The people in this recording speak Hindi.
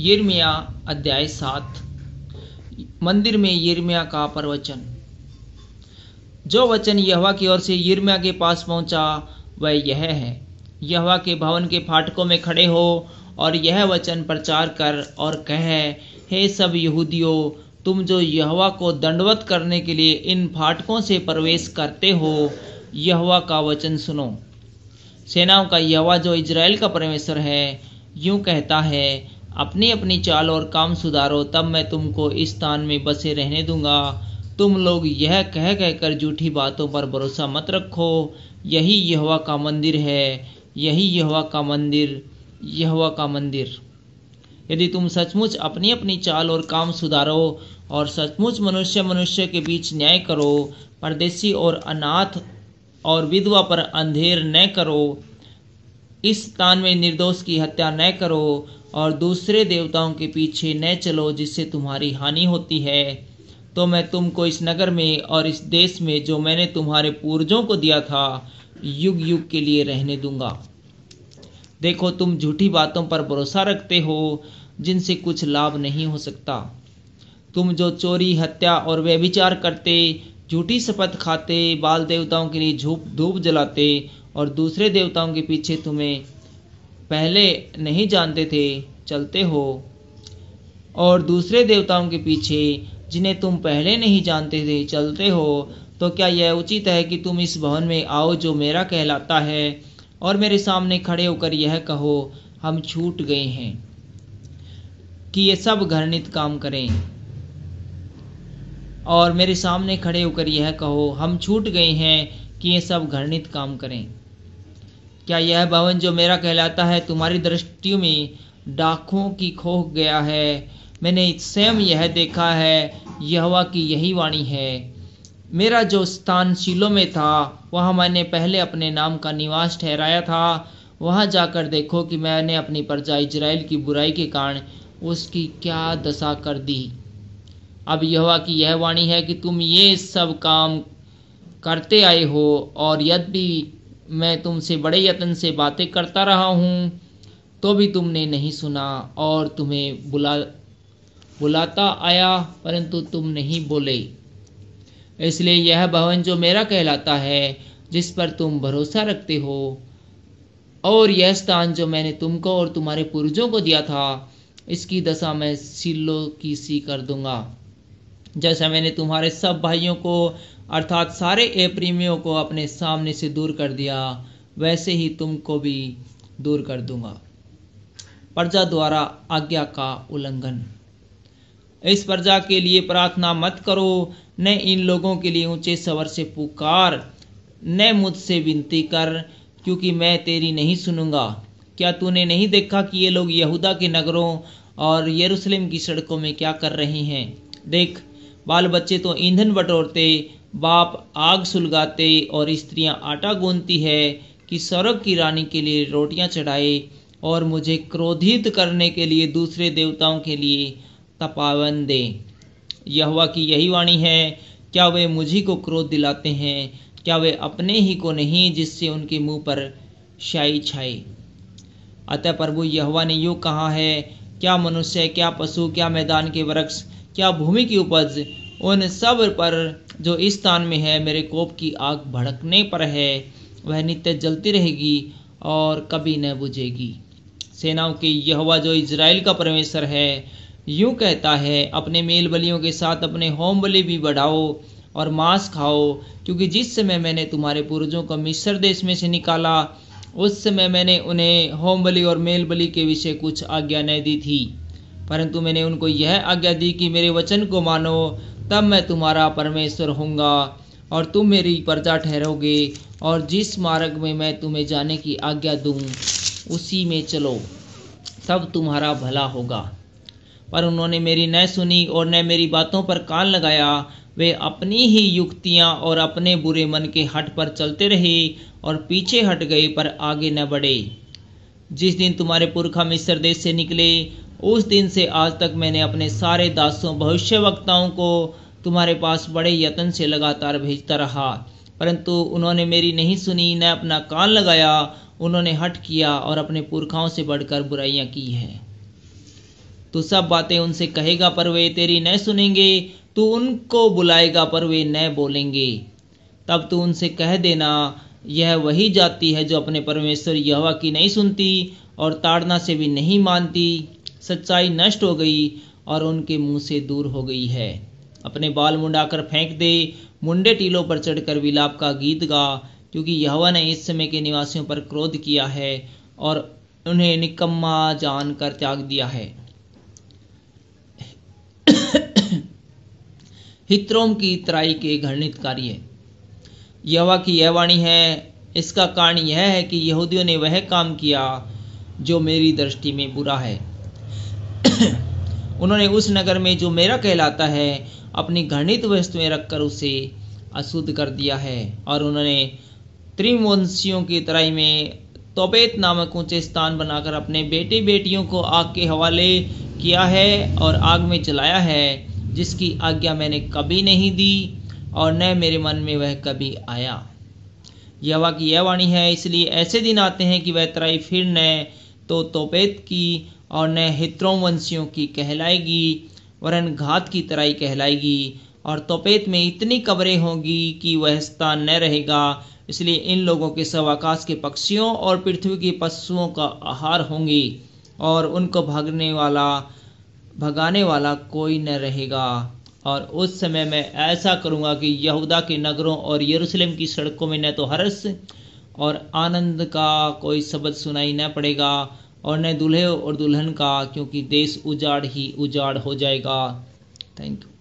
यर्मिया अध्याय सात मंदिर में यर्मिया का प्रवचन जो वचन यहवा की ओर से यर्मिया के पास पहुंचा वह यह है यहवा के भवन के फाटकों में खड़े हो और यह वचन प्रचार कर और कह हे सब यहूदियों तुम जो यहवा को दंडवत करने के लिए इन फाटकों से प्रवेश करते हो यहवा का वचन सुनो सेनाओं का यहवा जो इजराइल का परमेश्वर है यूं कहता है अपनी अपनी चाल और काम सुधारो तब मैं तुमको इस स्थान में बसे रहने दूंगा तुम लोग यह कह कहकर झूठी बातों पर भरोसा मत रखो यही यहवा का मंदिर है यही यहवा का मंदिर यहवा का मंदिर यदि तुम सचमुच अपनी अपनी चाल और काम सुधारो और सचमुच मनुष्य मनुष्य के बीच न्याय करो परदेशी और अनाथ और विधवा पर अंधेर न करो इस स्थान में निर्दोष की हत्या न करो और दूसरे देवताओं के पीछे न चलो जिससे तुम्हारी हानि होती है तो मैं तुमको इस नगर में और इस देश में जो मैंने तुम्हारे पूर्वजों को दिया था युग युग के लिए रहने दूंगा देखो तुम झूठी बातों पर भरोसा रखते हो जिनसे कुछ लाभ नहीं हो सकता तुम जो चोरी हत्या और व्यभिचार करते झूठी शपथ खाते बाल देवताओं के लिए धूप धूप जलाते और दूसरे देवताओं के पीछे तुम्हें पहले नहीं जानते थे चलते हो और दूसरे देवताओं के पीछे जिन्हें तुम पहले नहीं जानते थे चलते हो तो क्या यह उचित है कि तुम इस भवन में आओ जो मेरा कहलाता है और मेरे सामने खड़े होकर यह कहो हम छूट गए हैं कि ये सब घृणित काम करें और मेरे सामने खड़े होकर यह कहो हम छूट गए हैं कि ये सब घृणित काम करें क्या यह भवन जो मेरा कहलाता है तुम्हारी दृष्टि में डाकों की खो गया है मैंने स्वयं यह देखा है यहवा की यही वाणी है मेरा जो स्थान शिलो में था वहाँ मैंने पहले अपने नाम का निवास ठहराया था वहाँ जाकर देखो कि मैंने अपनी प्रजा इजराइल की बुराई के कारण उसकी क्या दशा कर दी अब यहवा की यह वाणी है कि तुम ये सब काम करते आए हो और भी मैं तुमसे बड़े यत्न से बातें करता रहा हूँ तो भी तुमने नहीं सुना और तुम्हें बुला बुलाता आया परंतु तुम नहीं बोले इसलिए यह भवन जो मेरा कहलाता है जिस पर तुम भरोसा रखते हो और यह स्थान जो मैंने तुमको और तुम्हारे पूर्वजों को दिया था इसकी दशा मैं सिल्लो की सी कर दूंगा जैसा मैंने तुम्हारे सब भाइयों को अर्थात सारे ए प्रेमियों को अपने सामने से दूर कर दिया वैसे ही तुमको भी दूर कर दूंगा प्रजा द्वारा आज्ञा का उल्लंघन इस प्रजा के लिए प्रार्थना मत करो न इन लोगों के लिए ऊंचे सवर से पुकार न मुझसे विनती कर क्योंकि मैं तेरी नहीं सुनूंगा क्या तूने नहीं देखा कि ये लोग यहूदा के नगरों और यरूशलेम की सड़कों में क्या कर रहे हैं देख बाल बच्चे तो ईंधन बटोरते बाप आग सुलगाते और स्त्रियां आटा गूंथती है कि स्वर्ग की रानी के लिए रोटियां चढ़ाए और मुझे क्रोधित करने के लिए दूसरे देवताओं के लिए तपावन दें यहवा की यही वाणी है क्या वे मुझी को क्रोध दिलाते हैं क्या वे अपने ही को नहीं जिससे उनके मुंह पर शाई छाए अतः प्रभु यहवा ने यूँ कहा है क्या मनुष्य क्या पशु क्या मैदान के वृक्ष क्या भूमि की उपज उन सब पर जो इस स्थान में है मेरे कोप की आग भड़कने पर है वह नित्य जलती रहेगी और कभी न बुझेगी सेनाओं के यहवा जो इज़राइल का परमेश्वर है यूं कहता है अपने मेल बलियों के साथ अपने होम बलि भी बढ़ाओ और मांस खाओ क्योंकि जिस समय मैंने तुम्हारे पूर्वजों को मिस्र देश में से निकाला उस समय मैंने उन्हें होम बलि और मेल बलि के विषय कुछ आज्ञा न दी थी परंतु मैंने उनको यह आज्ञा दी कि मेरे वचन को मानो तब मैं तुम्हारा परमेश्वर होऊंगा और तुम मेरी प्रजा ठहरोगे और जिस मार्ग में मैं तुम्हें जाने की आज्ञा दूँ उसी में चलो तब तुम्हारा भला होगा पर उन्होंने मेरी न सुनी और न मेरी बातों पर कान लगाया वे अपनी ही युक्तियां और अपने बुरे मन के हट पर चलते रहे और पीछे हट गए पर आगे न बढ़े जिस दिन तुम्हारे पुरखा मिस्र देश से निकले उस दिन से आज तक मैंने अपने सारे दासों भविष्य वक्ताओं को तुम्हारे पास बड़े यत्न से लगातार भेजता रहा परंतु उन्होंने मेरी नहीं सुनी न अपना कान लगाया उन्होंने हट किया और अपने पुरखाओं से बढ़कर बुराइयां की हैं तू सब बातें उनसे कहेगा पर वे तेरी न सुनेंगे तू उनको बुलाएगा पर वे न बोलेंगे तब तू उनसे कह देना यह वही जाति है जो अपने परमेश्वर यहवा की नहीं सुनती और ताड़ना से भी नहीं मानती सच्चाई नष्ट हो गई और उनके मुंह से दूर हो गई है अपने बाल मुंडाकर फेंक दे मुंडे टीलों पर चढ़कर विलाप का गीत गा क्योंकि यहवा ने इस समय के निवासियों पर क्रोध किया है और उन्हें निकम्मा जान कर त्याग दिया है हित्रोम की तराई के घृणित कार्य यहवा की यह वाणी है इसका कारण यह है कि यहूदियों ने वह काम किया जो मेरी दृष्टि में बुरा है उन्होंने उस नगर में जो मेरा कहलाता है अपनी घृणित वस्तुएं रखकर उसे अशुद्ध कर दिया है और उन्होंने त्रिवंशियों की तराई में तोपेत नामक ऊंचे स्थान बनाकर अपने बेटे बेटियों को आग के हवाले किया है और आग में जलाया है जिसकी आज्ञा मैंने कभी नहीं दी और न मेरे मन में वह कभी आया यह की यह वाणी है इसलिए ऐसे दिन आते हैं कि वह तराई फिर न तो तोपेत की और न वंशियों की कहलाएगी वरन घात की तराई कहलाएगी और तोपेत में इतनी कब्रें होंगी कि वह स्थान न रहेगा इसलिए इन लोगों के सब आकाश के पक्षियों और पृथ्वी के पशुओं का आहार होंगी और उनको भागने वाला भगाने वाला कोई न रहेगा और उस समय मैं ऐसा करूंगा कि यहूदा के नगरों और यरूशलेम की सड़कों में न तो हर्ष और आनंद का कोई शब्द सुनाई न पड़ेगा और न दूल्हे और दुल्हन का क्योंकि देश उजाड़ ही उजाड़ हो जाएगा थैंक यू